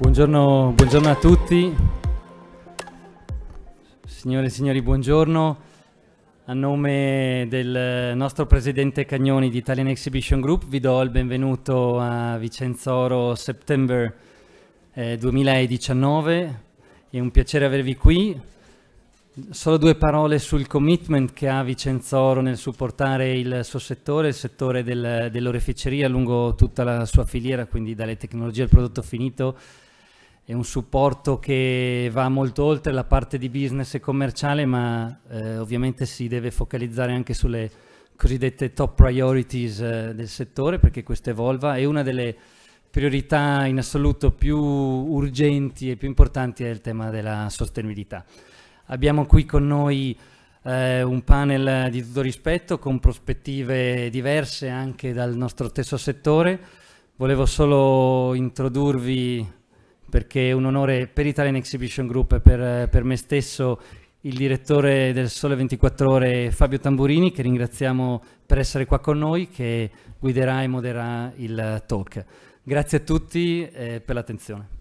Buongiorno, buongiorno, a tutti. Signore e signori, buongiorno. A nome del nostro presidente Cagnoni di Italian Exhibition Group vi do il benvenuto a Vicenzoro September eh, 2019. È un piacere avervi qui. Solo due parole sul commitment che ha Vicenzoro nel supportare il suo settore, il settore del, dell'oreficeria lungo tutta la sua filiera, quindi dalle tecnologie al prodotto finito è un supporto che va molto oltre la parte di business e commerciale, ma eh, ovviamente si deve focalizzare anche sulle cosiddette top priorities eh, del settore, perché questo evolva e una delle priorità in assoluto più urgenti e più importanti è il tema della sostenibilità. Abbiamo qui con noi eh, un panel di tutto rispetto con prospettive diverse anche dal nostro stesso settore. Volevo solo introdurvi perché è un onore per Italian Exhibition Group e per, per me stesso il direttore del Sole 24 Ore Fabio Tamburini che ringraziamo per essere qua con noi che guiderà e modererà il talk. Grazie a tutti eh, per l'attenzione.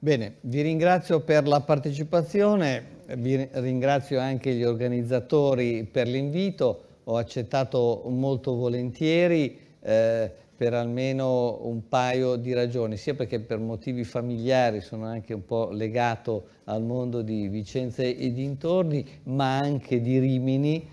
Bene, vi ringrazio per la partecipazione, vi ringrazio anche gli organizzatori per l'invito ho accettato molto volentieri eh, per almeno un paio di ragioni, sia perché per motivi familiari sono anche un po' legato al mondo di Vicenza e dintorni, ma anche di Rimini,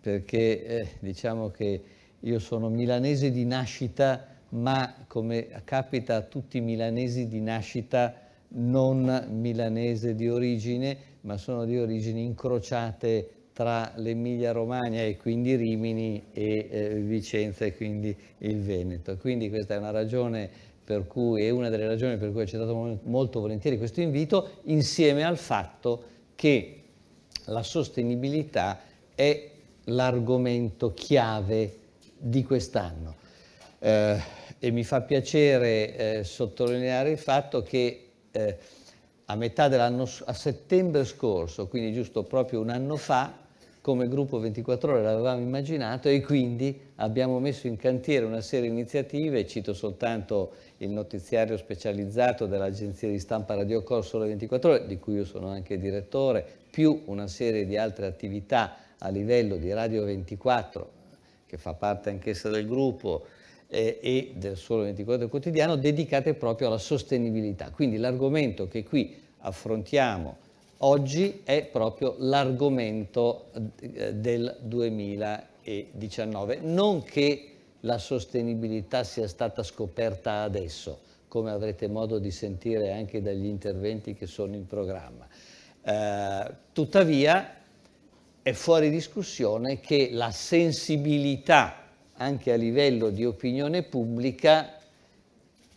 perché eh, diciamo che io sono milanese di nascita, ma come capita a tutti i milanesi di nascita, non milanese di origine, ma sono di origini incrociate tra l'Emilia Romagna e quindi Rimini e eh, Vicenza e quindi il Veneto. Quindi questa è una ragione per cui è una delle ragioni per cui ho accettato molto volentieri questo invito, insieme al fatto che la sostenibilità è l'argomento chiave di quest'anno. Eh, e mi fa piacere eh, sottolineare il fatto che eh, a metà dell'anno, a settembre scorso, quindi giusto proprio un anno fa, come gruppo 24 ore l'avevamo immaginato e quindi abbiamo messo in cantiere una serie di iniziative, cito soltanto il notiziario specializzato dell'agenzia di stampa Radio Corso Le 24 ore, di cui io sono anche direttore, più una serie di altre attività a livello di Radio 24, che fa parte anch'essa del gruppo, e del Sole 24 Quotidiano, dedicate proprio alla sostenibilità. Quindi l'argomento che qui affrontiamo oggi è proprio l'argomento eh, del 2019. Non che la sostenibilità sia stata scoperta adesso, come avrete modo di sentire anche dagli interventi che sono in programma. Eh, tuttavia è fuori discussione che la sensibilità anche a livello di opinione pubblica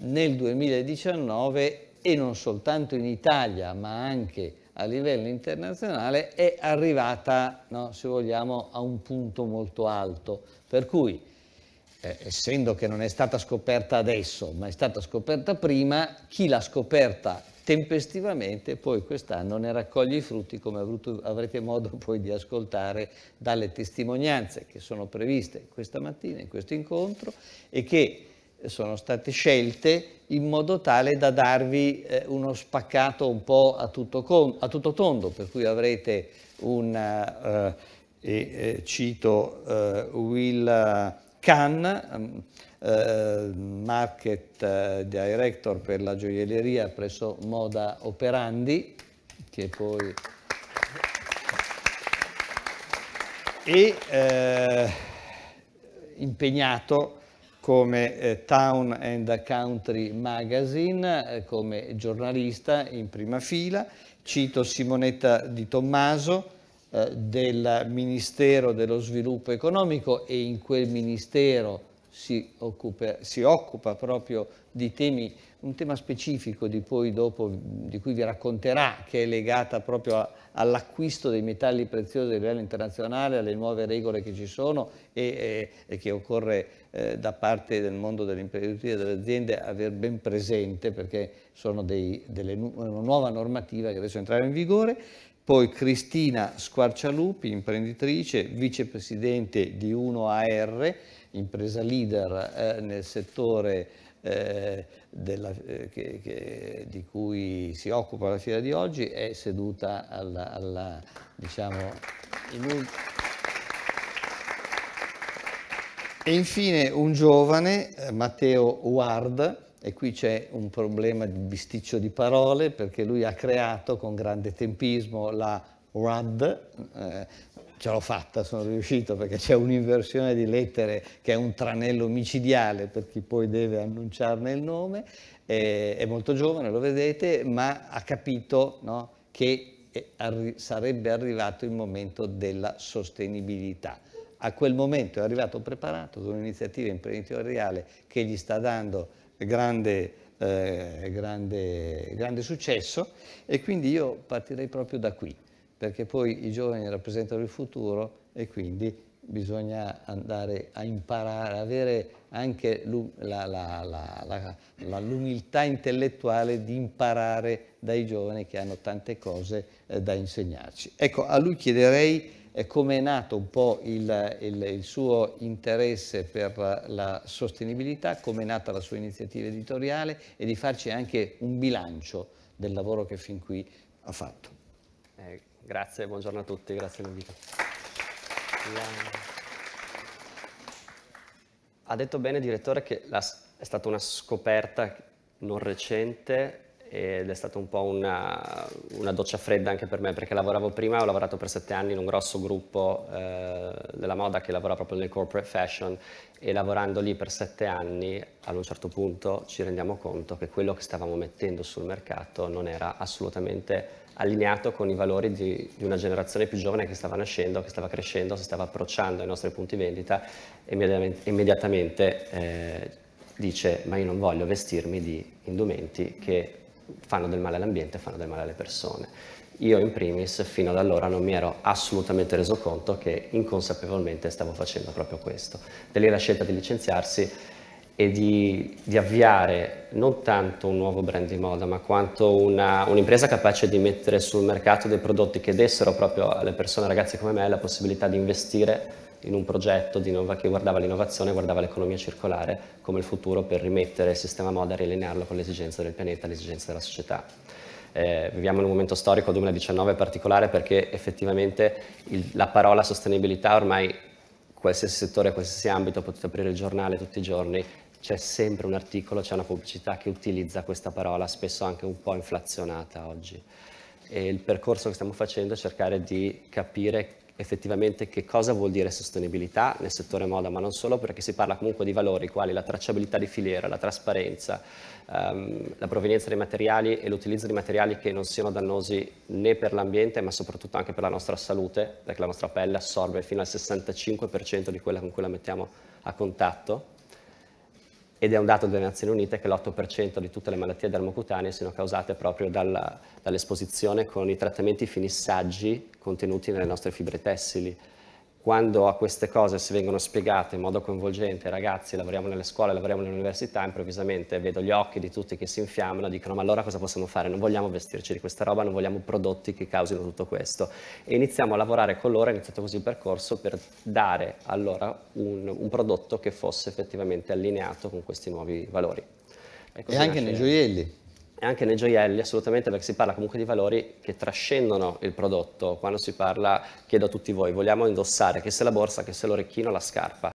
nel 2019 e non soltanto in Italia ma anche in a livello internazionale è arrivata, no, se vogliamo, a un punto molto alto. Per cui, eh, essendo che non è stata scoperta adesso, ma è stata scoperta prima, chi l'ha scoperta tempestivamente poi quest'anno ne raccoglie i frutti come avuto, avrete modo poi di ascoltare dalle testimonianze che sono previste questa mattina in questo incontro e che sono state scelte in modo tale da darvi eh, uno spaccato un po' a tutto, con, a tutto tondo, per cui avrete un, eh, eh cito eh, Will Kahn, mm, eh, Market Director per la gioielleria presso Moda Operandi, che poi... e eh, impegnato come eh, Town and Country Magazine, eh, come giornalista in prima fila. Cito Simonetta Di Tommaso eh, del Ministero dello Sviluppo Economico e in quel ministero si occupa, si occupa proprio di temi, un tema specifico di, dopo, di cui vi racconterà, che è legata proprio all'acquisto dei metalli preziosi a livello internazionale, alle nuove regole che ci sono e, e, e che occorre eh, da parte del mondo dell'imprenditoria e delle aziende aver ben presente perché sono dei, delle, una nuova normativa che adesso entrerà in vigore. Poi Cristina Squarcialupi, imprenditrice, vicepresidente di 1AR, impresa leader eh, nel settore eh, della, eh, che, che, di cui si occupa la fiera di oggi è seduta alla, alla diciamo, in E infine un giovane, eh, Matteo Ward, e qui c'è un problema di bisticcio di parole perché lui ha creato con grande tempismo la RAD, eh, ce l'ho fatta, sono riuscito perché c'è un'inversione di lettere che è un tranello micidiale per chi poi deve annunciarne il nome, eh, è molto giovane, lo vedete, ma ha capito no, che arri sarebbe arrivato il momento della sostenibilità. A quel momento è arrivato preparato con un'iniziativa imprenditoriale che gli sta dando grande, eh, grande, grande successo e quindi io partirei proprio da qui perché poi i giovani rappresentano il futuro e quindi bisogna andare a imparare, avere anche l'umiltà intellettuale di imparare dai giovani che hanno tante cose eh, da insegnarci. Ecco, a lui chiederei eh, come è nato un po' il, il, il suo interesse per la sostenibilità, come è nata la sua iniziativa editoriale e di farci anche un bilancio del lavoro che fin qui ha fatto. Eh, Grazie, buongiorno a tutti, grazie Luigi. Ha detto bene direttore che la, è stata una scoperta non recente ed è stata un po' una, una, doccia fredda anche per me perché lavoravo prima, ho lavorato per sette anni in un grosso gruppo eh, della moda che lavora proprio nel corporate fashion e lavorando lì per sette anni ad un certo punto ci rendiamo conto che quello che stavamo mettendo sul mercato non era assolutamente allineato con i valori di, di, una generazione più giovane che stava nascendo, che stava crescendo, si stava approcciando ai nostri punti vendita immediatamente, immediatamente eh, dice ma io non voglio vestirmi di indumenti che fanno del male all'ambiente, fanno del male alle persone. Io in primis fino ad allora non mi ero assolutamente reso conto che inconsapevolmente stavo facendo proprio questo. Da lì la scelta di licenziarsi e di, di, avviare non tanto un nuovo brand di moda, ma quanto una, un'impresa capace di mettere sul mercato dei prodotti che dessero proprio alle persone, ragazzi come me, la possibilità di investire in un progetto innova, che guardava l'innovazione, guardava l'economia circolare come il futuro per rimettere il sistema moda e riallinearlo con le esigenze del pianeta, le esigenze della società. Eh, viviamo in un momento storico 2019 particolare perché effettivamente il, la parola sostenibilità ormai qualsiasi settore, qualsiasi ambito, potete aprire il giornale tutti i giorni c'è sempre un articolo, c'è una pubblicità che utilizza questa parola, spesso anche un po' inflazionata oggi. E il percorso che stiamo facendo è cercare di capire effettivamente che cosa vuol dire sostenibilità nel settore moda, ma non solo, perché si parla comunque di valori quali la tracciabilità di filiera, la trasparenza, ehm, la provenienza dei materiali e l'utilizzo di materiali che non siano dannosi né per l'ambiente, ma soprattutto anche per la nostra salute, perché la nostra pelle assorbe fino al 65% di quella con cui la mettiamo a contatto ed è un dato delle Nazioni Unite che l'8% di tutte le malattie dermocutanee siano causate proprio dalla, dall'esposizione con i trattamenti finissaggi contenuti nelle nostre fibre tessili quando a queste cose si vengono spiegate in modo coinvolgente, ragazzi, lavoriamo nelle scuole, lavoriamo nell'università, improvvisamente vedo gli occhi di tutti che si infiammano, dicono ma allora cosa possiamo fare? Non vogliamo vestirci di questa roba, non vogliamo prodotti che causino tutto questo. E iniziamo a lavorare con loro, è iniziato così il percorso per dare allora un, un prodotto che fosse effettivamente allineato con questi nuovi valori. E, e anche nei gioielli e anche nei gioielli assolutamente perché si parla comunque di valori che trascendono il prodotto. Quando si parla, chiedo a tutti voi, vogliamo indossare che sia la borsa, che sia l'orecchino, la scarpa.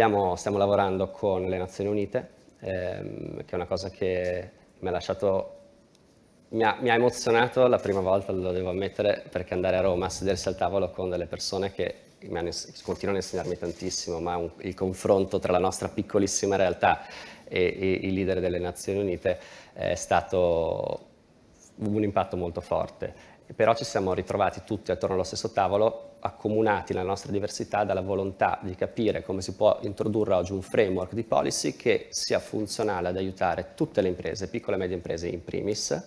Abbiamo, stiamo lavorando con le Nazioni Unite, ehm, che è una cosa che mi ha lasciato, mi ha, mi ha, emozionato la prima volta, lo devo ammettere, perché andare a Roma a sedersi al tavolo con delle persone che hanno, continuano a insegnarmi tantissimo, ma un, il confronto tra la nostra piccolissima realtà e, e i leader delle Nazioni Unite eh, è stato un impatto molto forte. Però ci siamo ritrovati tutti attorno allo stesso tavolo accomunati nella nostra diversità dalla volontà di capire come si può introdurre oggi un framework di policy che sia funzionale ad aiutare tutte le imprese, piccole e medie imprese in primis,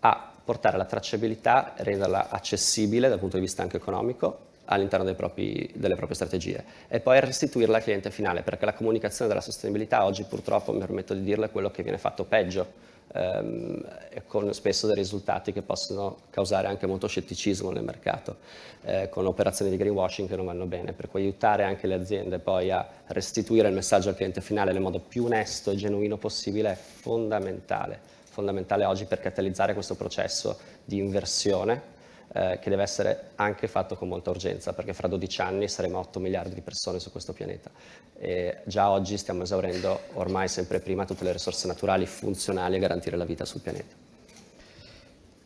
a portare la tracciabilità, renderla accessibile dal punto di vista anche economico all'interno propri, delle proprie strategie e poi restituirla al cliente finale perché la comunicazione della sostenibilità oggi purtroppo, mi permetto di dirla, è quello che viene fatto peggio ehm, con spesso dei risultati che possono causare anche molto scetticismo nel mercato, eh, con operazioni di greenwashing che non vanno bene, per cui aiutare anche le aziende poi a restituire il messaggio al cliente finale nel modo più onesto e genuino possibile è fondamentale, fondamentale oggi per catalizzare questo processo di inversione eh, che deve essere anche fatto con molta urgenza, perché fra 12 anni saremo 8 miliardi di persone su questo pianeta. E già oggi stiamo esaurendo ormai sempre prima tutte le risorse naturali funzionali a garantire la vita sul pianeta.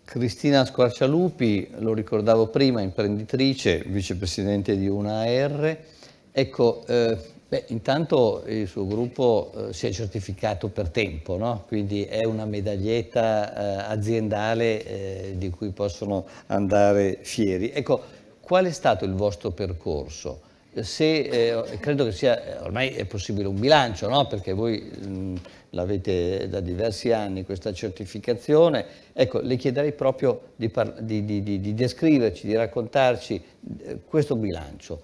Cristina Squarcialupi, lo ricordavo prima, imprenditrice, vicepresidente di UNAR. Ecco, eh, Beh, intanto il suo gruppo eh, si è certificato per tempo, no? quindi è una medaglietta eh, aziendale eh, di cui possono andare fieri. Ecco, qual è stato il vostro percorso? Se, eh, credo che sia, eh, ormai è possibile un bilancio, no? perché voi mm, l'avete da diversi anni questa certificazione, ecco, le chiederei proprio di, di, di, di descriverci, di raccontarci eh, questo bilancio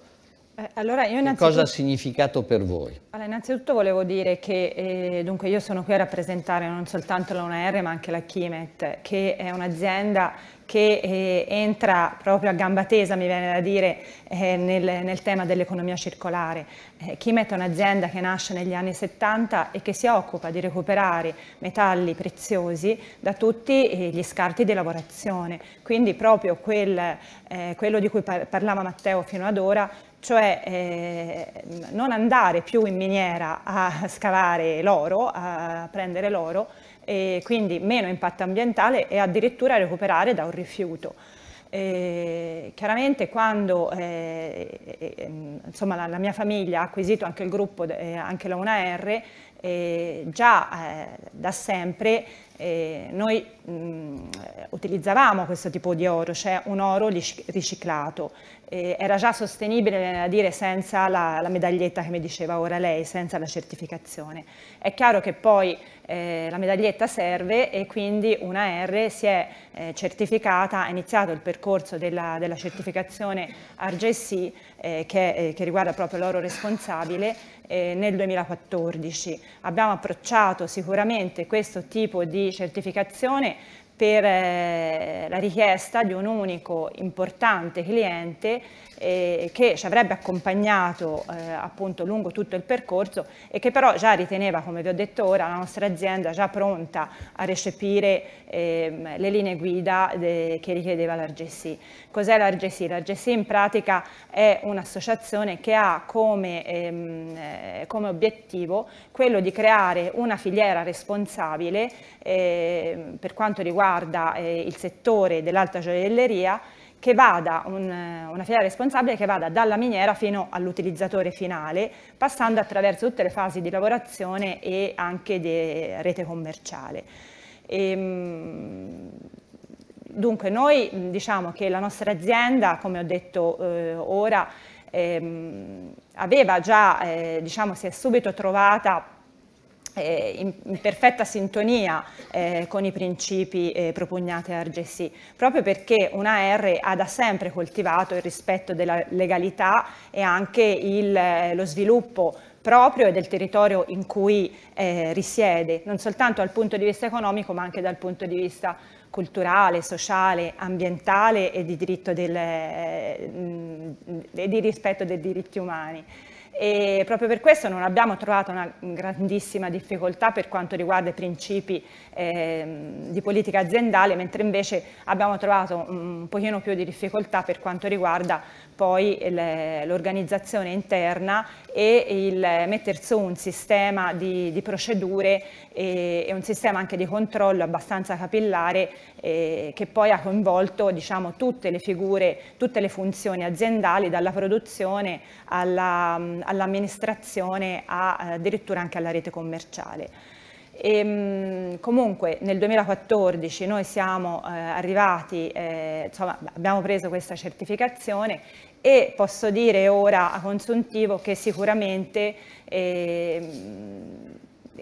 eh, allora innanzitutto... Cosa ha significato per voi? Allora, innanzitutto volevo dire che eh, dunque io sono qui a rappresentare non soltanto la UNR ma anche la Chimet, che è un'azienda che eh, entra proprio a gamba tesa, mi viene da dire, eh, nel, nel, tema dell'economia circolare. Eh, Chimet è un'azienda che nasce negli anni 70 e che si occupa di recuperare metalli preziosi da tutti eh, gli scarti di lavorazione, quindi proprio quel, eh, quello di cui par parlava Matteo fino ad ora, cioè eh, non andare più in miniera a scavare l'oro, a prendere l'oro, e quindi meno impatto ambientale e addirittura recuperare da un rifiuto. Eh, chiaramente quando eh, eh, eh, insomma, la, la, mia famiglia ha acquisito anche il gruppo, eh, anche la 1R, già da sempre eh, noi mh, mm, utilizzavamo questo tipo di oro, cioè un oro riciclato, eh, era già sostenibile dire, senza la, la medaglietta che mi diceva ora lei, senza la certificazione. È chiaro che poi eh, la medaglietta serve e quindi una R si è eh, certificata, ha iniziato il percorso della, della certificazione RGC eh, che, eh, che, riguarda proprio l'oro responsabile eh, nel 2014. Abbiamo approcciato sicuramente questo tipo di certificazione per la richiesta di un unico importante cliente eh, che ci avrebbe accompagnato eh, appunto lungo tutto il percorso e che però già riteneva, come vi ho detto ora, la nostra azienda già pronta a recepire eh, le linee guida de, eh, che richiedeva l'RGC. Cos'è l'RGC? L'RGC in pratica è un'associazione che ha come, ehm, eh, come, obiettivo quello di creare una filiera responsabile ehm, per quanto riguarda eh, il settore lavoratore dell'alta gioielleria che vada, un, eh, una filiera responsabile che vada dalla miniera fino all'utilizzatore finale, passando attraverso tutte le fasi di lavorazione e anche di rete commerciale. E, ehm, dunque noi diciamo che la nostra azienda, come ho detto eh, ora, ehm, aveva già, eh, diciamo, si è subito trovata eh, in, in, perfetta sintonia eh, con i principi eh, propugnati a RGC, proprio perché una R ha da sempre coltivato il rispetto della legalità e anche il, eh, lo sviluppo proprio e del territorio in cui eh, risiede, non soltanto dal punto di vista economico ma anche dal punto di vista culturale, sociale, ambientale e di, del, eh, mh, e di rispetto dei diritti umani e proprio per questo non abbiamo trovato una grandissima difficoltà per quanto riguarda i principi eh, di politica aziendale, mentre invece abbiamo trovato un pochino più di difficoltà per quanto riguarda poi l'organizzazione interna e il mettere su un sistema di, di procedure e, e, un sistema anche di controllo abbastanza capillare eh, che poi ha coinvolto diciamo, tutte le figure, tutte le funzioni aziendali, dalla produzione alla all'amministrazione, eh, addirittura anche alla rete commerciale. E, ehm, comunque nel 2014 noi siamo eh, arrivati, eh, insomma, abbiamo preso questa certificazione e posso dire ora a consuntivo che sicuramente eh,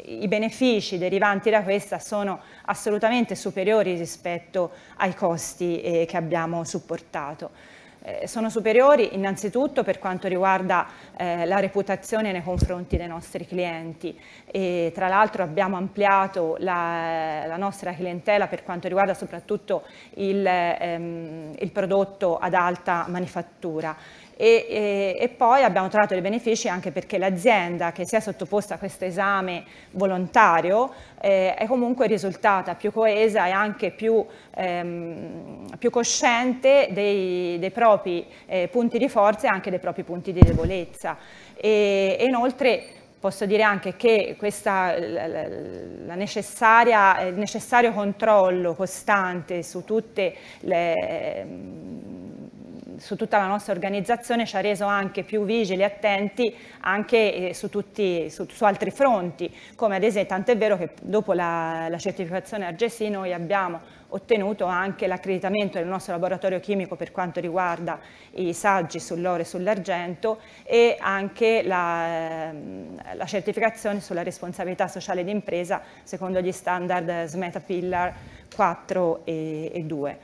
i benefici derivanti da questa sono assolutamente superiori rispetto ai costi eh, che abbiamo supportato. Eh, sono superiori innanzitutto per quanto riguarda eh, la reputazione nei confronti dei nostri clienti e tra l'altro abbiamo ampliato la, la, nostra clientela per quanto riguarda soprattutto il, ehm, il prodotto ad alta manifattura. E, e, e, poi abbiamo trovato dei benefici anche perché l'azienda che si è sottoposta a questo esame volontario eh, è comunque risultata più coesa e anche più, ehm, più cosciente dei, dei propri eh, punti di forza e anche dei propri punti di debolezza. E, e inoltre posso dire anche che questa, il necessario controllo costante su tutte le ehm, su tutta la nostra organizzazione ci ha reso anche più vigili e attenti anche eh, su, tutti, su, su, altri fronti, come ad esempio, tant'è vero che dopo la, la certificazione Argesi noi abbiamo ottenuto anche l'accreditamento del nostro laboratorio chimico per quanto riguarda i saggi sull'oro e sull'argento e anche la, ehm, la, certificazione sulla responsabilità sociale d'impresa secondo gli standard SMETA Pillar 4 e, e 2.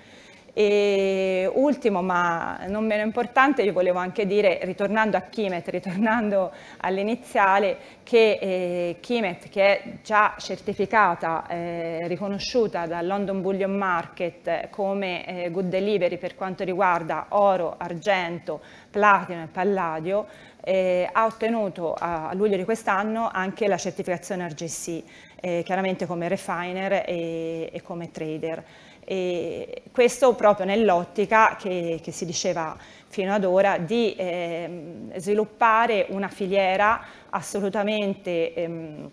E ultimo, ma non meno importante, io volevo anche dire, ritornando a Kimet, ritornando all'iniziale, che eh, Kimet, che è già certificata, eh, riconosciuta dal London Bullion Market come eh, good delivery per quanto riguarda oro, argento, platino e palladio, eh, ha ottenuto a, a luglio di quest'anno anche la certificazione RGC, eh, chiaramente come refiner e, e come trader. E questo proprio nell'ottica che, che, si diceva fino ad ora di eh, sviluppare una filiera assolutamente ehm,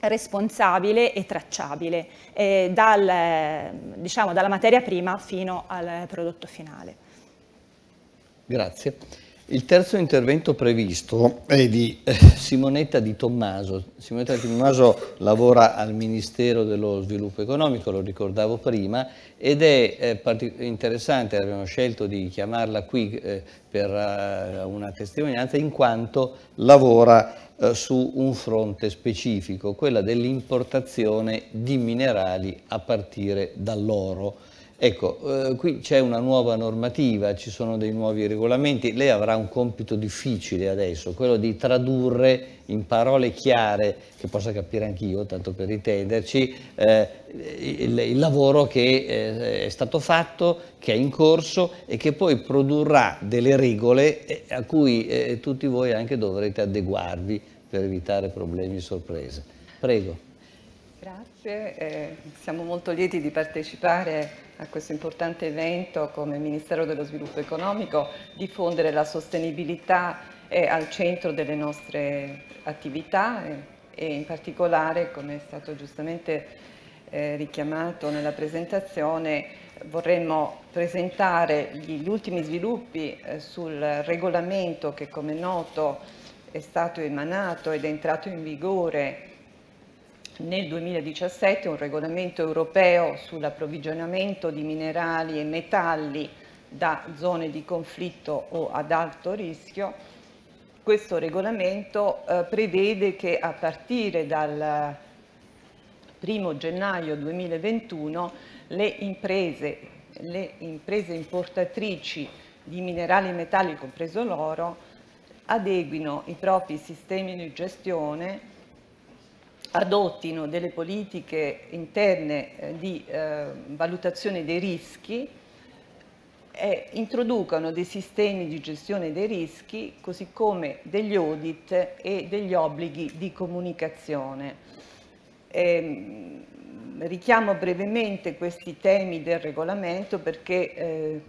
responsabile e tracciabile eh, dal, diciamo, dalla materia prima fino al prodotto finale. Grazie. Il terzo intervento previsto è di eh, Simonetta Di Tommaso. Simonetta Di Tommaso lavora al Ministero dello Sviluppo Economico, lo ricordavo prima, ed è eh, interessante, abbiamo scelto di chiamarla qui eh, per una testimonianza, in quanto lavora su un fronte specifico, quella dell'importazione di minerali a partire dall'oro. Ecco, eh, qui c'è una nuova normativa, ci sono dei nuovi regolamenti, lei avrà un compito difficile adesso, quello di tradurre in parole chiare, che possa capire anch'io, tanto per intenderci, eh, il, il, lavoro che eh, è stato fatto, che è in corso e che poi produrrà delle regole eh, a cui eh, tutti voi anche dovrete adeguarvi per evitare problemi e sorprese. Prego. Grazie, eh, siamo molto lieti di partecipare a questo importante evento come Ministero dello Sviluppo Economico, diffondere la sostenibilità è eh, al centro delle nostre attività e, eh, e in particolare, come è stato giustamente eh, richiamato nella presentazione, vorremmo presentare gli, gli ultimi sviluppi eh, sul regolamento che come noto è stato emanato ed è entrato in vigore nel 2017 un regolamento europeo sull'approvvigionamento di minerali e metalli da zone di conflitto o ad alto rischio. Questo regolamento eh, prevede che a partire dal 1 gennaio 2021 le imprese, le imprese importatrici di minerali e metalli, compreso l'oro, adeguino i propri sistemi di gestione adottino delle politiche interne eh, di eh, valutazione dei rischi e introducano dei sistemi di gestione dei rischi, così come degli audit e degli obblighi di comunicazione. E, ehm, richiamo brevemente questi temi del regolamento perché eh,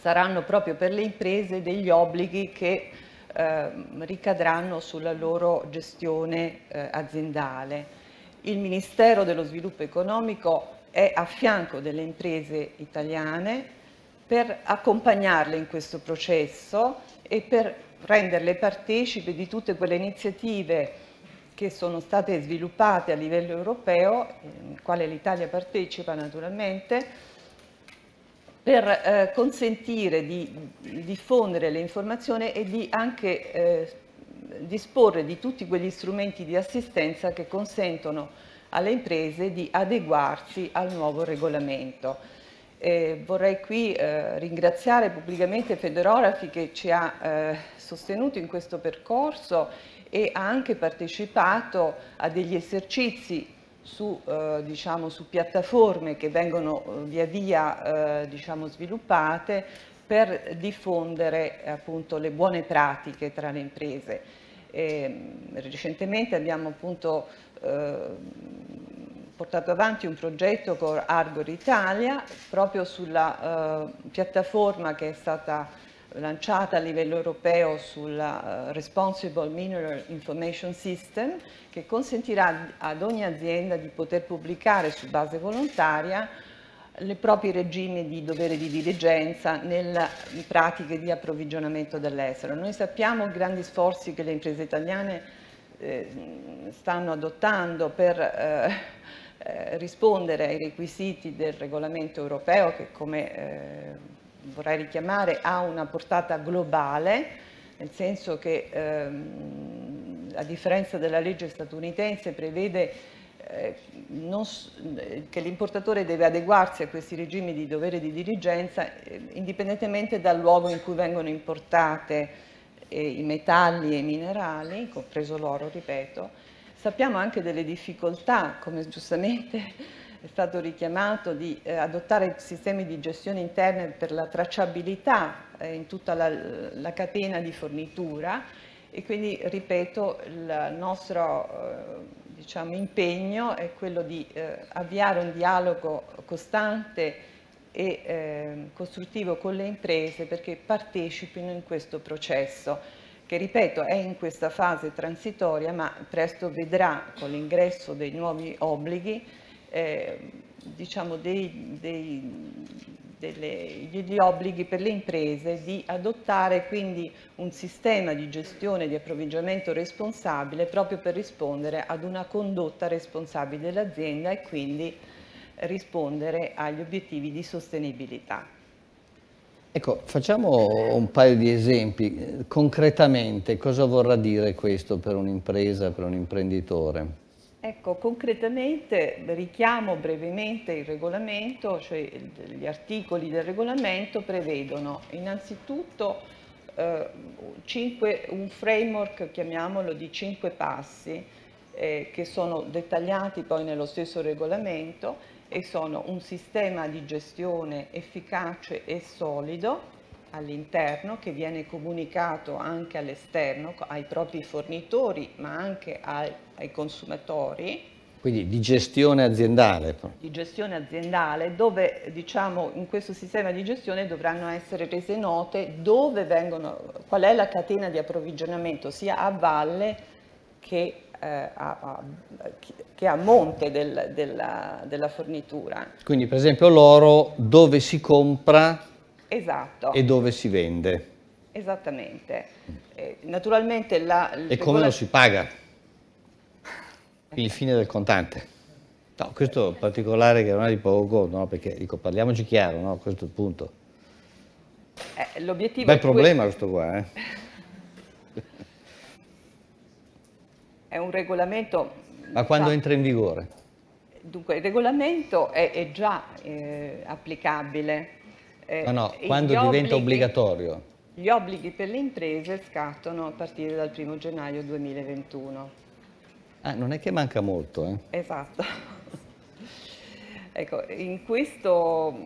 saranno proprio per le imprese degli obblighi che eh, ricadranno sulla loro gestione eh, aziendale. Il Ministero dello Sviluppo Economico è a fianco delle imprese italiane per accompagnarle in questo processo e per renderle partecipe di tutte quelle iniziative che sono state sviluppate a livello europeo, in quale l'Italia partecipa naturalmente, per eh, consentire di diffondere le informazioni e di anche eh, disporre di tutti quegli strumenti di assistenza che consentono alle imprese di adeguarsi al nuovo regolamento. E eh, vorrei qui eh, ringraziare pubblicamente Federorafi che ci ha eh, sostenuto in questo percorso e ha anche partecipato a degli esercizi su, eh, diciamo, su, piattaforme che vengono eh, via via eh, diciamo, sviluppate per diffondere appunto, le buone pratiche tra le imprese. E, mm, recentemente abbiamo appunto, eh, portato avanti un progetto con Argor Italia proprio sulla eh, piattaforma che è stata lanciata a livello europeo sulla eh, Responsible Mineral Information System che consentirà ad ogni azienda di poter pubblicare su base volontaria le proprie regimi di dovere di diligenza nelle pratiche di approvvigionamento dell'estero. Noi sappiamo i grandi sforzi che le imprese italiane eh, stanno adottando per eh, rispondere ai requisiti del regolamento europeo che come vorrei richiamare ha una portata globale, nel senso che ehm, a differenza della legge statunitense prevede eh, non, che l'importatore deve adeguarsi a questi regimi di dovere di dirigenza eh, indipendentemente dal luogo in cui vengono importate eh, i metalli e i minerali, compreso l'oro, ripeto. Sappiamo anche delle difficoltà, come giustamente è stato richiamato di eh, adottare sistemi di gestione interna per la tracciabilità eh, in tutta la, la, catena di fornitura e quindi, ripeto, il nostro eh, diciamo, impegno è quello di eh, avviare un dialogo costante e eh, costruttivo con le imprese perché partecipino in questo processo che ripeto è in questa fase transitoria ma presto vedrà con l'ingresso dei nuovi obblighi eh, diciamo dei, dei, delle, degli obblighi per le imprese di adottare quindi un sistema di gestione di approvvigionamento responsabile proprio per rispondere ad una condotta responsabile dell'azienda e quindi rispondere agli obiettivi di sostenibilità. Ecco, facciamo un paio di esempi. Concretamente cosa vorrà dire questo per un'impresa, per un imprenditore? Ecco, concretamente richiamo brevemente il regolamento, cioè gli articoli del regolamento prevedono innanzitutto eh, cinque, un framework, chiamiamolo, di cinque passi eh, che sono dettagliati poi nello stesso regolamento e sono un sistema di gestione efficace e solido, all'interno che viene comunicato anche all'esterno, ai propri fornitori ma anche ai, ai consumatori. Quindi di gestione aziendale. Di gestione aziendale dove diciamo in questo sistema di gestione dovranno essere rese note dove vengono, qual è la catena di approvvigionamento sia a valle che eh, a, a, che a monte del, della, della, fornitura. Quindi per esempio l'oro dove si compra Esatto. E dove si vende. Esattamente. Eh, naturalmente la... E come lo si paga? Il fine del contante. No, questo particolare che non è di poco, no? perché dico, parliamoci chiaro, no? questo è il punto. Eh, l'obiettivo Bel problema questo, questo qua, eh? È un regolamento... Ma quando fa... entra in vigore? Dunque, il regolamento è, è già eh, applicabile eh, no, no, quando diventa obblighi, obbligatorio? Gli obblighi per le imprese scattano a partire dal 1 gennaio 2021. Ah, non è che manca molto, eh? Esatto. ecco, in questo,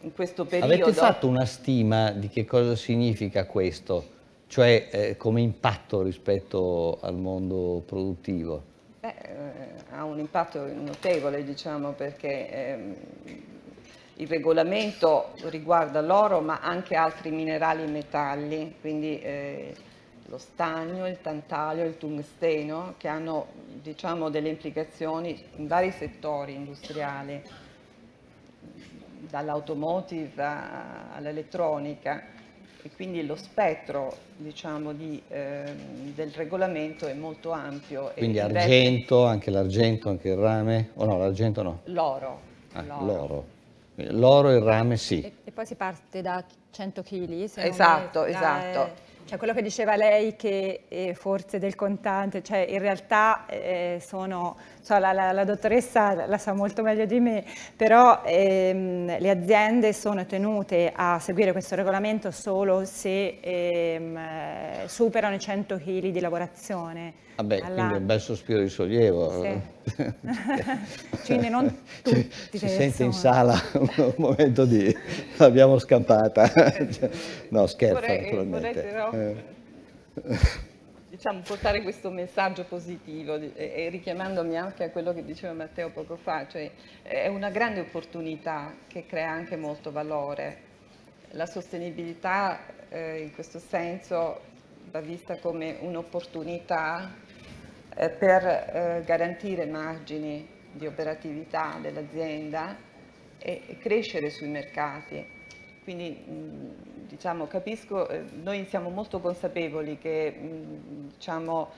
in questo periodo... Avete fatto una stima di che cosa significa questo? Cioè eh, come impatto rispetto al mondo produttivo? Beh, eh, ha un impatto notevole, diciamo, perché... Eh, il regolamento riguarda l'oro ma anche altri minerali e metalli, quindi eh, lo stagno, il tantalio, il tungsteno, che hanno diciamo, delle implicazioni in vari settori industriali, dall'automotive all'elettronica e quindi lo spettro diciamo, di, eh, del regolamento è molto ampio. Quindi argento, anche l'argento, anche il rame, o oh no, l'argento no? L'oro. Ah, l'oro. L'oro e il rame sì. E, e, poi si parte da 100 kg. Esatto, me, esatto. Da, cioè quello che diceva lei che eh, forse del contante, cioè in realtà eh, sono so, la, la, la, dottoressa la sa molto meglio di me, però ehm, le aziende sono tenute a seguire questo regolamento solo se ehm, superano i 100 kg di lavorazione. Vabbè, alla... quindi un bel sospiro di sollievo. Sì. quindi non tutti. Si, si sente in sala un momento di l'abbiamo scampata. no, scherzo vorrei, naturalmente. Vorrei, però... Eh diciamo, portare questo messaggio positivo e richiamandomi anche a quello che diceva Matteo poco fa, cioè è una grande opportunità che crea anche molto valore. La sostenibilità eh, in questo senso va vista come un'opportunità eh, per eh, garantire margini di operatività dell'azienda e, crescere sui mercati. Quindi mh, diciamo, capisco, eh, noi siamo molto consapevoli che mm, diciamo,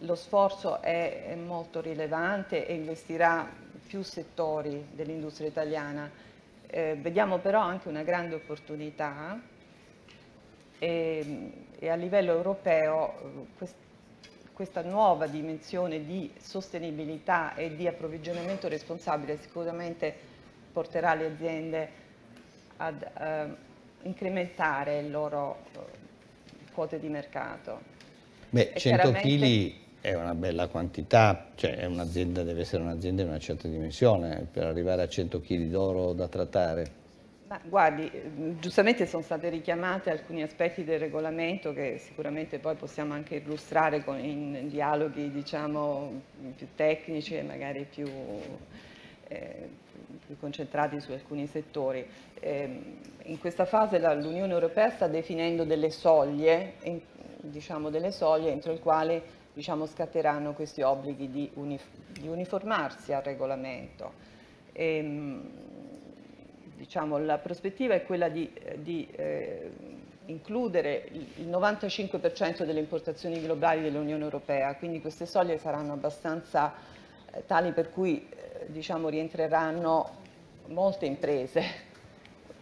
lo sforzo è, molto rilevante e investirà più settori dell'industria italiana. Eh, vediamo però anche una grande opportunità e, e a livello europeo eh, quest, questa nuova dimensione di sostenibilità e di approvvigionamento responsabile sicuramente porterà le aziende ad... Eh, incrementare il loro eh, quote di mercato. Beh, 100 kg è una bella quantità, cioè un'azienda, deve essere un'azienda di una certa dimensione per arrivare a 100 kg d'oro da trattare. Ma guardi, eh, giustamente sono state richiamate alcuni aspetti del regolamento che sicuramente poi possiamo anche illustrare con, in dialoghi diciamo, più tecnici e magari più eh, più concentrati su alcuni settori. Ehm, in questa fase l'Unione Europea sta definendo delle soglie, diciamo delle soglie entro le quali diciamo, scatteranno questi obblighi di, unif di uniformarsi al regolamento. E, ehm, diciamo, la prospettiva è quella di, di eh, includere il 95% delle importazioni globali dell'Unione Europea, quindi queste soglie saranno abbastanza tali per cui eh, diciamo, rientreranno molte imprese,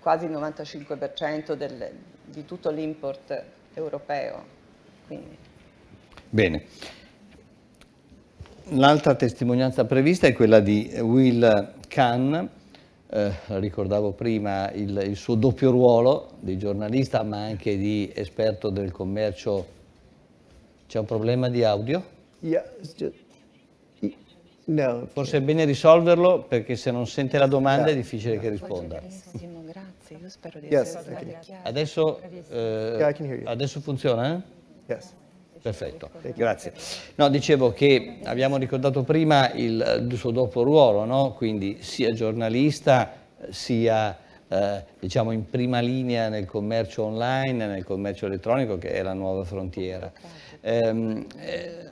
quasi il 95% del, di tutto l'import europeo. Quindi. Bene. L'altra testimonianza prevista è quella di Will Kahn, eh, ricordavo prima il, il suo doppio ruolo di giornalista ma anche di esperto del commercio. C'è un problema di audio? Yeah, No, Forse è bene risolverlo perché se non sente la domanda è esatto. difficile che esatto. risponda. Grazie, io spero di yes, essere adesso, eh, yeah, adesso funziona? Eh? Yes. Perfetto, grazie. No, dicevo che abbiamo ricordato prima il, suo dopo ruolo, no? quindi sia giornalista sia eh, diciamo in prima linea nel commercio online, nel commercio elettronico che è la nuova frontiera. Ehm, eh,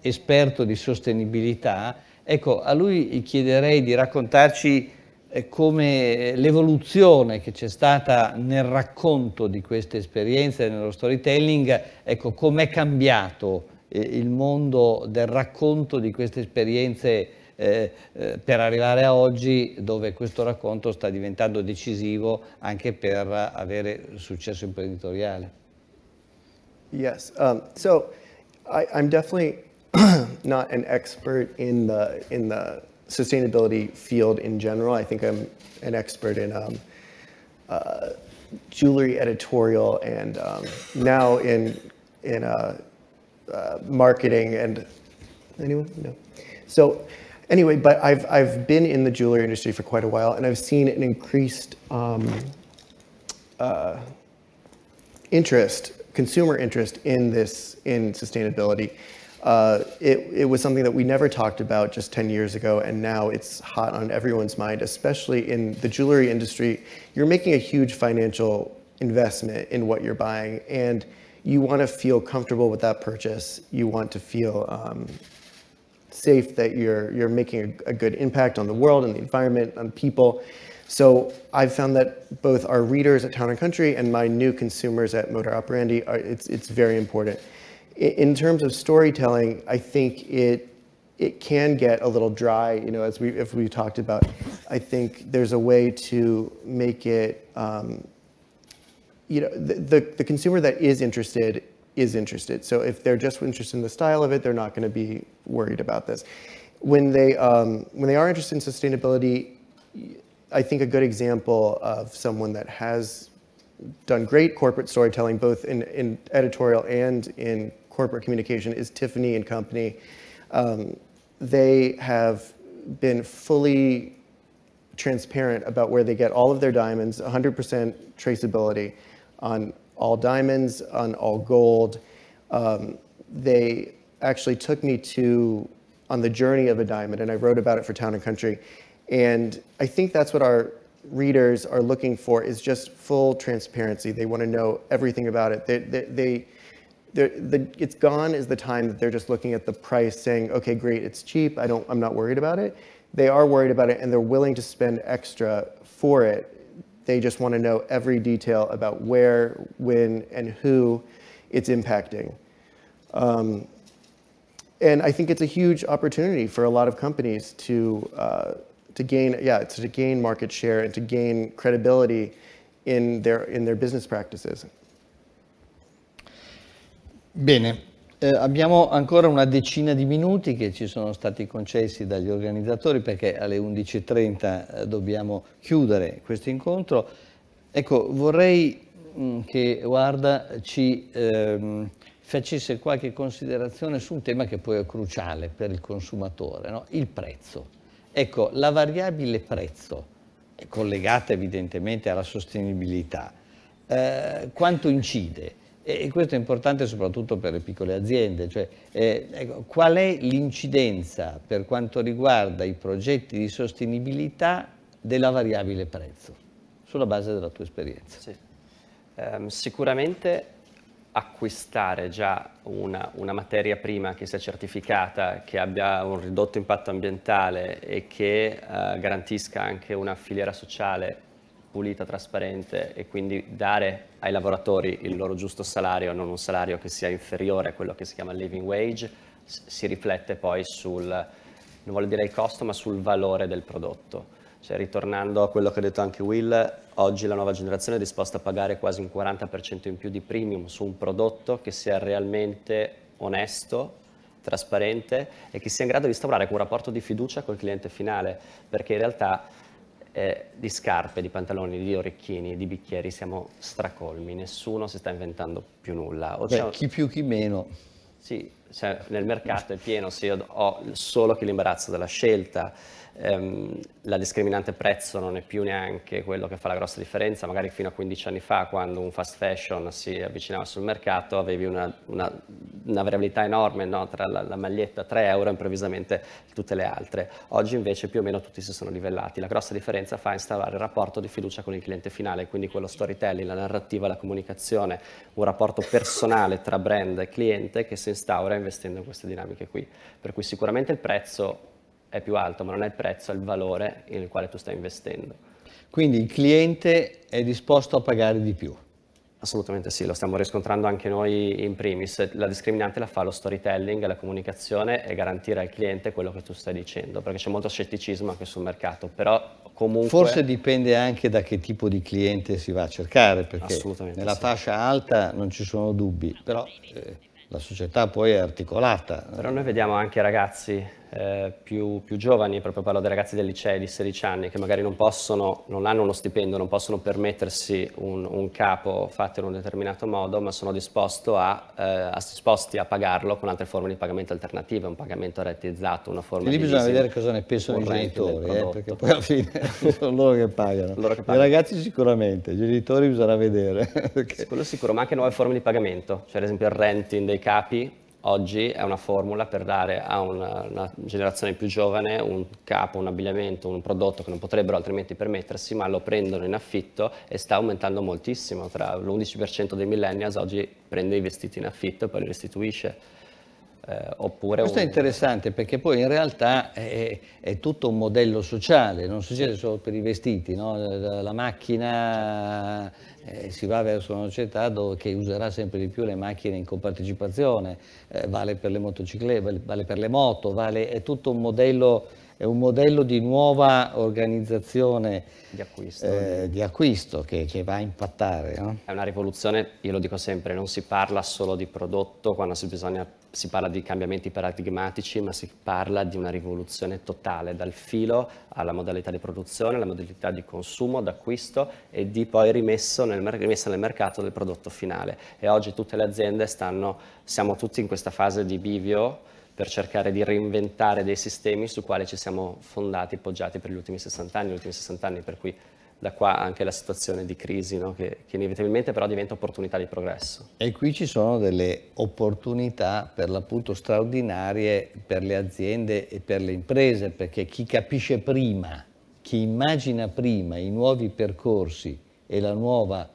esperto di sostenibilità, Ecco, a lui chiederei di raccontarci eh, come eh, l'evoluzione che c'è stata nel racconto di queste esperienze, nello storytelling, ecco, com'è cambiato eh, il mondo del racconto di queste esperienze per arrivare a oggi dove questo racconto sta diventando decisivo anche per avere successo imprenditoriale. Yes, um, so I, I'm definitely not an expert in the in the sustainability field in general. I think I'm an expert in um, uh, jewelry editorial and um, now in in uh, uh, marketing and anyone no. So anyway, but I've I've been in the jewelry industry for quite a while, and I've seen an increased um, uh, interest, consumer interest in this in sustainability. Uh, it, it, was something that we never talked about just 10 years ago, and now it's hot on everyone's mind, especially in the jewelry industry. You're making a huge financial investment in what you're buying, and you want to feel comfortable with that purchase. You want to feel um, safe that you're, you're making a, a good impact on the world and the environment, on people. So I've found that both our readers at Town and Country and my new consumers at Motor Operandi, are, it's, it's very important in terms of storytelling, I think it it can get a little dry, you know, as we if we talked about. I think there's a way to make it, um, you know, the, the, the consumer that is interested is interested. So if they're just interested in the style of it, they're not going to be worried about this. When they um, when they are interested in sustainability, I think a good example of someone that has done great corporate storytelling, both in, in editorial and in corporate communication is Tiffany and Company. Um, they have been fully transparent about where they get all of their diamonds, 100% traceability on all diamonds, on all gold. Um, they actually took me to on the journey of a diamond, and I wrote about it for Town and Country. And I think that's what our readers are looking for is just full transparency. They want to know everything about it. They, they, they the, it's gone is the time that they're just looking at the price saying, okay, great, it's cheap, I don't, I'm not worried about it. They are worried about it and they're willing to spend extra for it. They just want to know every detail about where, when, and who it's impacting. Um, and I think it's a huge opportunity for a lot of companies to, uh, to gain, yeah, to gain market share and to gain credibility in their, in their business practices. Bene, eh, abbiamo ancora una decina di minuti che ci sono stati concessi dagli organizzatori perché alle 11.30 eh, dobbiamo chiudere questo incontro. Ecco, vorrei mm, che Guarda ci ehm, facesse qualche considerazione su un tema che poi è cruciale per il consumatore, no? il prezzo. Ecco, la variabile prezzo è collegata evidentemente alla sostenibilità. Eh, quanto incide? E questo è importante soprattutto per le piccole aziende, cioè, eh, ecco, qual è l'incidenza per quanto riguarda i progetti di sostenibilità della variabile prezzo, sulla base della tua esperienza? Sì. Um, sicuramente acquistare già una, una, materia prima che sia certificata, che abbia un ridotto impatto ambientale e che uh, garantisca anche una filiera sociale pulita, trasparente e quindi dare ai lavoratori il loro giusto salario, non un salario che sia inferiore a quello che si chiama living wage, si riflette poi sul, non voglio dire il costo, ma sul valore del prodotto. Cioè, ritornando a quello che ha detto anche Will, oggi la nuova generazione è disposta a pagare quasi un 40% in più di premium su un prodotto che sia realmente onesto, trasparente e che sia in grado di instaurare un rapporto di fiducia col cliente finale, perché in realtà eh, di scarpe, di pantaloni, di orecchini, di bicchieri, siamo stracolmi, nessuno si sta inventando più nulla. Beh, chi più chi meno. Sì, cioè, nel mercato è pieno se io ho solo che l'imbarazzo della scelta, ehm, la discriminante prezzo non è più neanche quello che fa la grossa differenza, magari fino a 15 anni fa quando un fast fashion si avvicinava sul mercato avevi una, una, una variabilità enorme no? tra la, la maglietta 3 euro e improvvisamente tutte le altre, oggi invece più o meno tutti si sono livellati, la grossa differenza fa instaurare il rapporto di fiducia con il cliente finale, quindi quello storytelling, la narrativa, la comunicazione, un rapporto personale tra brand e cliente che si instaura investendo in queste dinamiche qui. Per cui sicuramente il prezzo è più alto, ma non è il prezzo, è il valore nel quale tu stai investendo. Quindi il cliente è disposto a pagare di più. Assolutamente sì, lo stiamo riscontrando anche noi in primis. La discriminante la fa lo storytelling, la comunicazione e garantire al cliente quello che tu stai dicendo, perché c'è molto scetticismo anche sul mercato, però comunque... Forse dipende anche da che tipo di cliente si va a cercare, perché nella sì. fascia alta non ci sono dubbi, però... Eh la società poi è articolata. Però noi vediamo anche ragazzi eh, più, più, giovani, proprio parlo dei ragazzi del liceo di 16 anni, che magari non possono, non hanno uno stipendio, non possono permettersi un, un capo fatto in un determinato modo, ma sono a, eh, disposti a pagarlo con altre forme di pagamento alternative, un pagamento rettizzato, una forma Quindi di... Lì bisogna vedere cosa ne pensano i genitori, eh, perché poi alla fine sono loro che pagano. Loro che pagano. I ragazzi sicuramente, i genitori bisogna vedere. perché... Quello sicuro, ma anche nuove forme di pagamento, cioè ad esempio il renting dei capi, oggi è una formula per dare a una, una, generazione più giovane un capo, un abbigliamento, un prodotto che non potrebbero altrimenti permettersi, ma lo prendono in affitto e sta aumentando moltissimo. Tra l'11% dei millennials oggi prende i vestiti in affitto e poi li restituisce. Eh, Questo è interessante perché poi in realtà è, è, tutto un modello sociale, non succede solo per i vestiti, no? la, macchina eh, si va verso una società dove, che userà sempre di più le macchine in compartecipazione, eh, vale per le motociclette, vale, vale, per le moto, vale, è tutto un modello, un modello di nuova organizzazione di acquisto, eh, di acquisto che, che, va a impattare. No? È una rivoluzione, io lo dico sempre, non si parla solo di prodotto quando si bisogna si parla di cambiamenti paradigmatici, ma si parla di una rivoluzione totale, dal filo alla modalità di produzione, alla modalità di consumo, d'acquisto e di poi rimessa nel, nel mercato del prodotto finale. E oggi tutte le aziende stanno, siamo tutti in questa fase di bivio per cercare di reinventare dei sistemi su quali ci siamo fondati, poggiati per gli ultimi 60 anni, gli ultimi 60 anni per cui da qua anche la situazione di crisi no? che, che, inevitabilmente però diventa opportunità di progresso. E qui ci sono delle opportunità per l'appunto straordinarie per le aziende e per le imprese, perché chi capisce prima, chi immagina prima i nuovi percorsi e la nuova,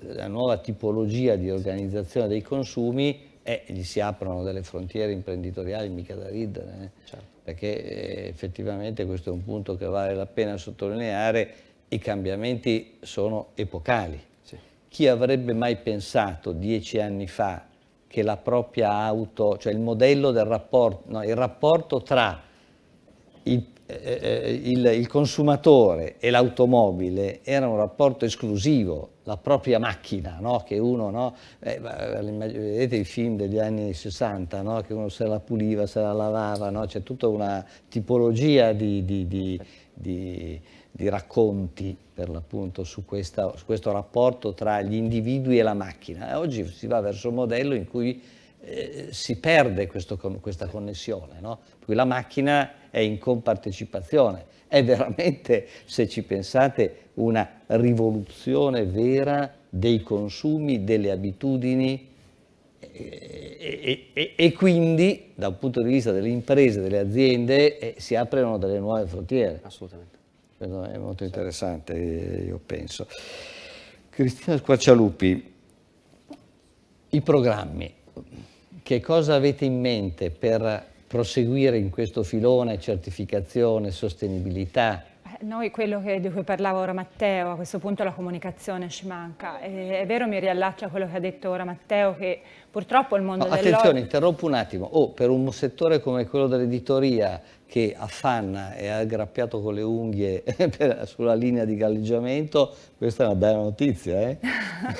la nuova tipologia di organizzazione dei consumi, eh, gli si aprono delle frontiere imprenditoriali mica da ridere, eh? certo. perché eh, effettivamente questo è un punto che vale la pena sottolineare i cambiamenti sono epocali. Sì. Chi avrebbe mai pensato dieci anni fa che la propria auto, cioè il modello del rapporto, no, il rapporto tra il, eh, eh, il, il consumatore e l'automobile era un rapporto esclusivo, la propria macchina, no? che uno, no? eh, vedete i film degli anni 60, no? che uno se la puliva, se la lavava, c'è tutta una tipologia di, di, di, di di racconti per l'appunto su, questa, su questo rapporto tra gli individui e la macchina. E oggi si va verso un modello in cui eh, si perde questo, questa connessione, no? per cui la macchina è in compartecipazione, è veramente, se ci pensate, una rivoluzione vera dei consumi, delle abitudini e, e, e, quindi dal punto di vista delle imprese, delle aziende, eh, si aprono delle nuove frontiere. Assolutamente. Quello è molto interessante, eh, io penso. Cristina Squaccialupi, i programmi, che cosa avete in mente per proseguire in questo filone certificazione, sostenibilità? Noi quello che, di cui parlava ora Matteo, a questo punto la comunicazione ci manca. Eh, è vero, mi riallaccio a quello che ha detto ora Matteo, che Purtroppo il mondo no, Attenzione, interrompo un attimo. Oh, per un settore come quello dell'editoria che affanna e ha aggrappiato con le unghie sulla linea di galleggiamento, questa è una bella notizia. Eh?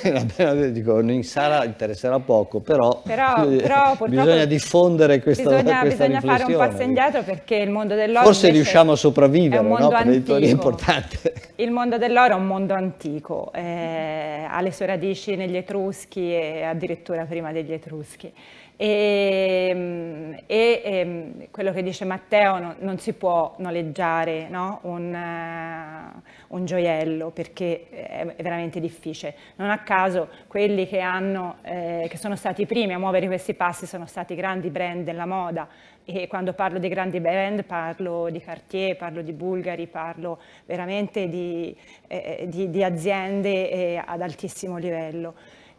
una bella, dico, in sala interesserà poco, però, però, però bisogna diffondere questa, bisogna, questa bisogna fare un passo indietro perché il mondo dell'oro... Forse riusciamo a sopravvivere, è un mondo no? è importante. Il mondo dell'oro è un mondo antico, eh, ha le sue radici negli Etruschi e addirittura prima degli degli Etruschi. E, mm, e, e ehm, quello che dice Matteo, no, non si può noleggiare no, un, uh, un, gioiello perché è, è, veramente difficile. Non a caso quelli che, hanno, eh, che sono stati i primi a muovere questi passi sono stati grandi brand della moda, e quando parlo di grandi brand parlo di Cartier, parlo di Bulgari, parlo veramente di, eh, di, di aziende eh, ad altissimo livello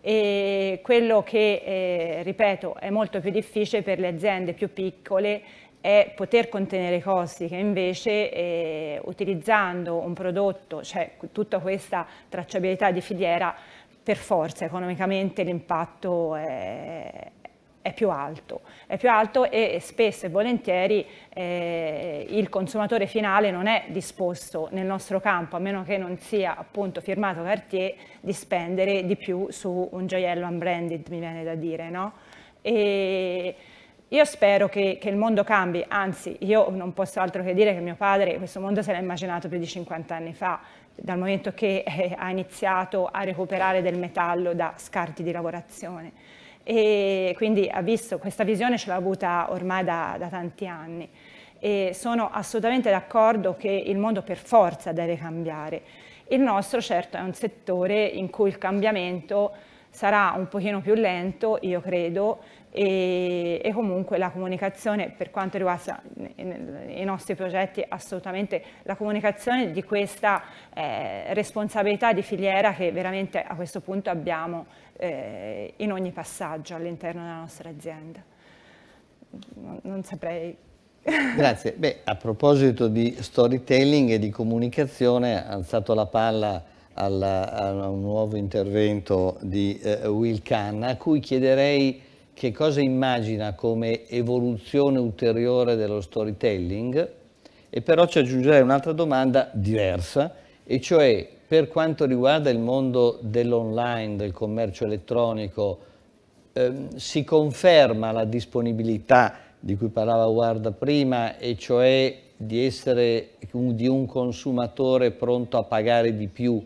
e quello che, eh, ripeto, è molto più difficile per le aziende più piccole è poter contenere i costi che invece eh, utilizzando un prodotto, cioè tutta questa tracciabilità di filiera, per forza economicamente l'impatto è, è più alto, è più alto e spesso e volentieri eh, il consumatore finale non è disposto nel nostro campo, a meno che non sia appunto firmato Cartier, di spendere di più su un gioiello unbranded, mi viene da dire. No? E io spero che, che, il mondo cambi, anzi io non posso altro che dire che mio padre questo mondo se l'ha immaginato più di 50 anni fa, dal momento che eh, ha iniziato a recuperare del metallo da scarti di lavorazione e quindi ha visto questa visione ce l'ha avuta ormai da, da tanti anni e sono assolutamente d'accordo che il mondo per forza deve cambiare. Il nostro certo è un settore in cui il cambiamento sarà un pochino più lento, io credo, e, e comunque la comunicazione per quanto riguarda i nostri progetti assolutamente la comunicazione di questa eh, responsabilità di filiera che veramente a questo punto abbiamo eh, in ogni passaggio all'interno della nostra azienda. non, non saprei Grazie. Beh, a proposito di storytelling e di comunicazione, ha alzato la palla alla, a un nuovo intervento di eh, Will Cann, a cui chiederei che cosa immagina come evoluzione ulteriore dello storytelling e però ci aggiungerei un'altra domanda diversa e cioè per quanto riguarda il mondo dell'online, del commercio elettronico, ehm, si conferma la disponibilità di cui parlava Guarda prima e cioè di essere di un consumatore pronto a pagare di più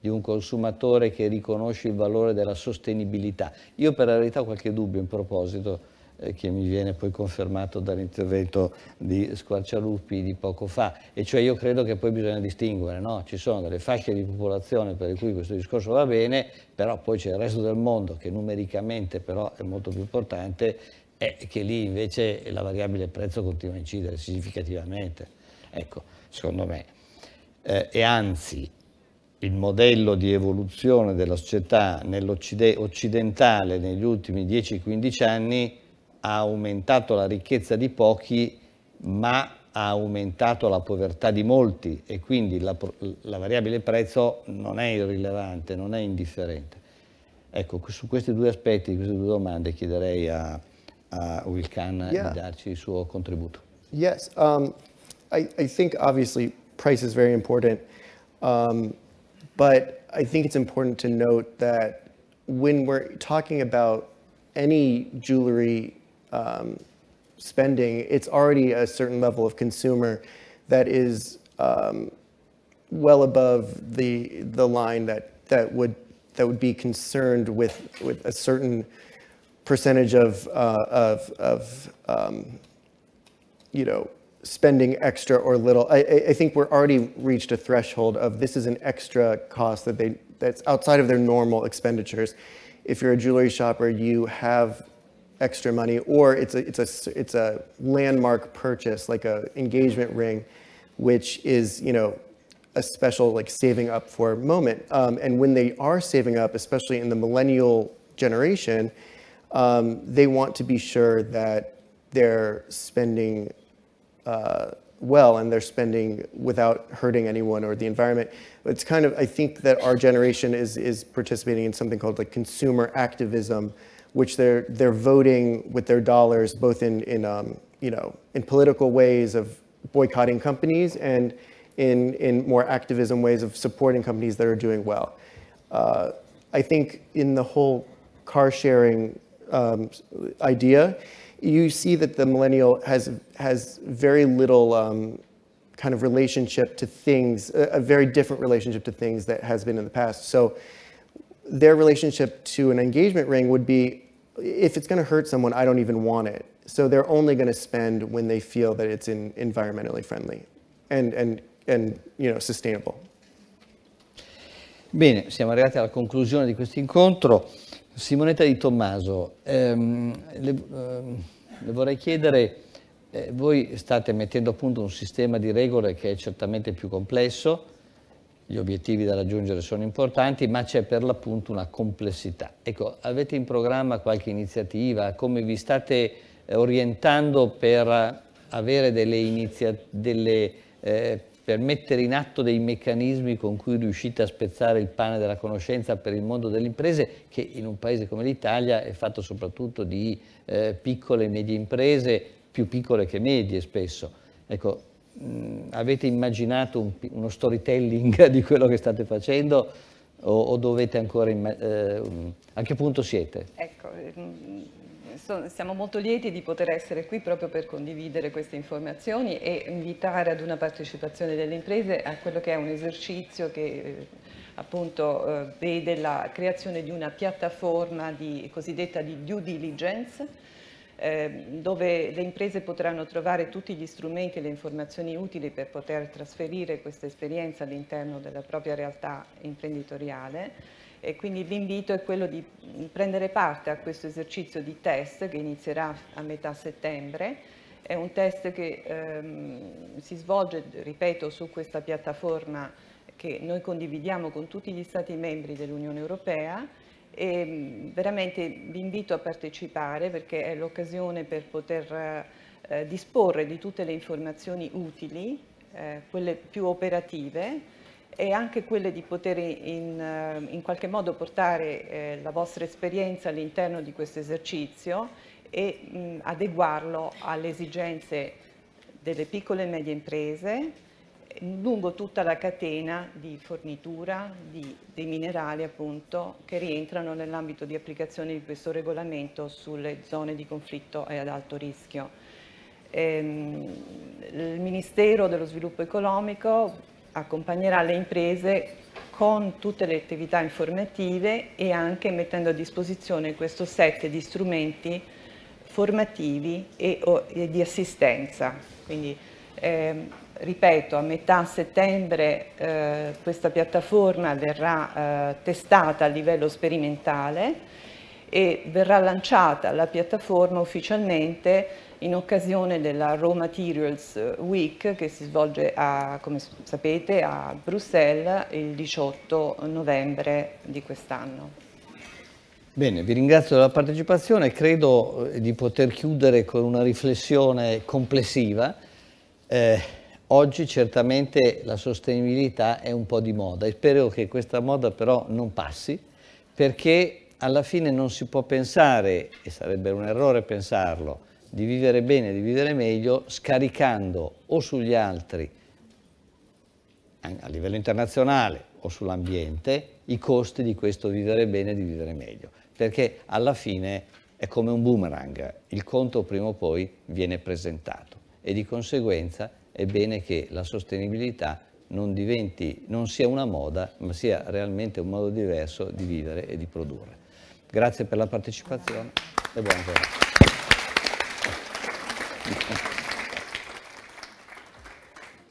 di un consumatore che riconosce il valore della sostenibilità. Io per la verità ho qualche dubbio in proposito eh, che mi viene poi confermato dall'intervento di Squarcialupi di poco fa, e cioè io credo che poi bisogna distinguere, no? ci sono delle fasce di popolazione per cui questo discorso va bene, però poi c'è il resto del mondo che numericamente però è molto più importante e che lì invece la variabile prezzo continua a incidere significativamente, ecco, secondo me. Eh, e anzi, il modello di evoluzione della società occidentale negli ultimi 10-15 anni ha aumentato la ricchezza di pochi, ma ha aumentato la povertà di molti e quindi la, la variabile prezzo non è irrilevante, non è indifferente. Ecco, su questi due aspetti, queste due domande chiederei a, a Will Khan yeah. di darci il suo contributo. Yes, um, I, I think obviously price is very important. Um, But I think it's important to note that when we're talking about any jewelry um, spending, it's already a certain level of consumer that is um, well above the the line that that would that would be concerned with with a certain percentage of uh, of of um, you know spending extra or little. I, I think we're already reached a threshold of this is an extra cost that they that's outside of their normal expenditures. If you're a jewelry shopper, you have extra money, or it's a it's a it's a landmark purchase like a engagement ring, which is you know a special like saving up for moment. Um, and when they are saving up, especially in the millennial generation, um, they want to be sure that they're spending uh, well and they're spending without hurting anyone or the environment. It's kind of, I think that our generation is, is participating in something called like consumer activism, which they're, they're voting with their dollars, both in, in, um, you know, in political ways of boycotting companies and in, in more activism ways of supporting companies that are doing well. Uh, I think in the whole car sharing um, idea, you see that the millennial has, has very little um, kind of relationship to things, a, a very different relationship to things that has been in the past. So their relationship to an engagement ring would be, if it's gonna hurt someone, I don't even want it. So they're only gonna spend when they feel that it's in, environmentally friendly and, and, and you know, sustainable. Bene, siamo arrivati alla conclusione di questo incontro. Simonetta di Tommaso, ehm, le, ehm, le, vorrei chiedere, eh, voi state mettendo a punto un sistema di regole che è certamente più complesso, gli obiettivi da raggiungere sono importanti, ma c'è per l'appunto una complessità. Ecco, avete in programma qualche iniziativa? Come vi state eh, orientando per avere delle, delle eh, per mettere in atto dei meccanismi con cui riuscite a spezzare il pane della conoscenza per il mondo delle imprese, che in un paese come l'Italia è fatto soprattutto di eh, piccole e medie imprese, più piccole che medie spesso. Ecco, mh, avete immaginato un, uno storytelling di quello che state facendo o, o dovete ancora... Eh, a che punto siete? Ecco, ehm, siamo molto lieti di poter essere qui proprio per condividere queste informazioni e invitare ad una partecipazione delle imprese a quello che è un esercizio che eh, appunto eh, vede la creazione di una piattaforma di, cosiddetta di due diligence ehm, dove le imprese potranno trovare tutti gli strumenti e le informazioni utili per poter trasferire questa esperienza all'interno della propria realtà imprenditoriale e quindi l'invito è quello di prendere parte a questo esercizio di test che inizierà a metà settembre. È un test che ehm, si svolge, ripeto, su questa piattaforma che noi condividiamo con tutti gli Stati membri dell'Unione Europea e mm, veramente vi invito a partecipare perché è l'occasione per poter eh, disporre di tutte le informazioni utili, eh, quelle più operative e anche quelle di poter in, eh, in qualche modo portare eh, la vostra esperienza all'interno di questo esercizio e mh, adeguarlo alle esigenze delle piccole e medie imprese lungo tutta la catena di fornitura di, dei minerali appunto che rientrano nell'ambito di applicazione di questo regolamento sulle zone di conflitto e ad alto rischio. Ehm, il Ministero dello Sviluppo Economico accompagnerà le imprese con tutte le attività informative e anche mettendo a disposizione questo set di strumenti formativi e, o, e di assistenza. Quindi, eh, ripeto, a metà settembre eh, questa piattaforma verrà eh, testata a livello sperimentale e verrà lanciata la piattaforma ufficialmente in occasione della Raw Materials eh, Week che si svolge, a, come sapete, a Bruxelles il 18 novembre di quest'anno. Bene, vi ringrazio della partecipazione, credo eh, di poter chiudere con una riflessione complessiva. Eh, oggi certamente la sostenibilità è un po' di moda e spero che questa moda però non passi perché alla fine non si può pensare, e sarebbe un errore pensarlo, di vivere bene, di vivere meglio, scaricando o sugli altri, a livello internazionale o sull'ambiente, i costi di questo vivere bene e di vivere meglio. Perché alla fine è come un boomerang, il conto prima o poi viene presentato e di conseguenza è bene che la sostenibilità non, diventi, non sia una moda, ma sia realmente un modo diverso di vivere e di produrre. Grazie per la partecipazione e buona giornata. Thank you.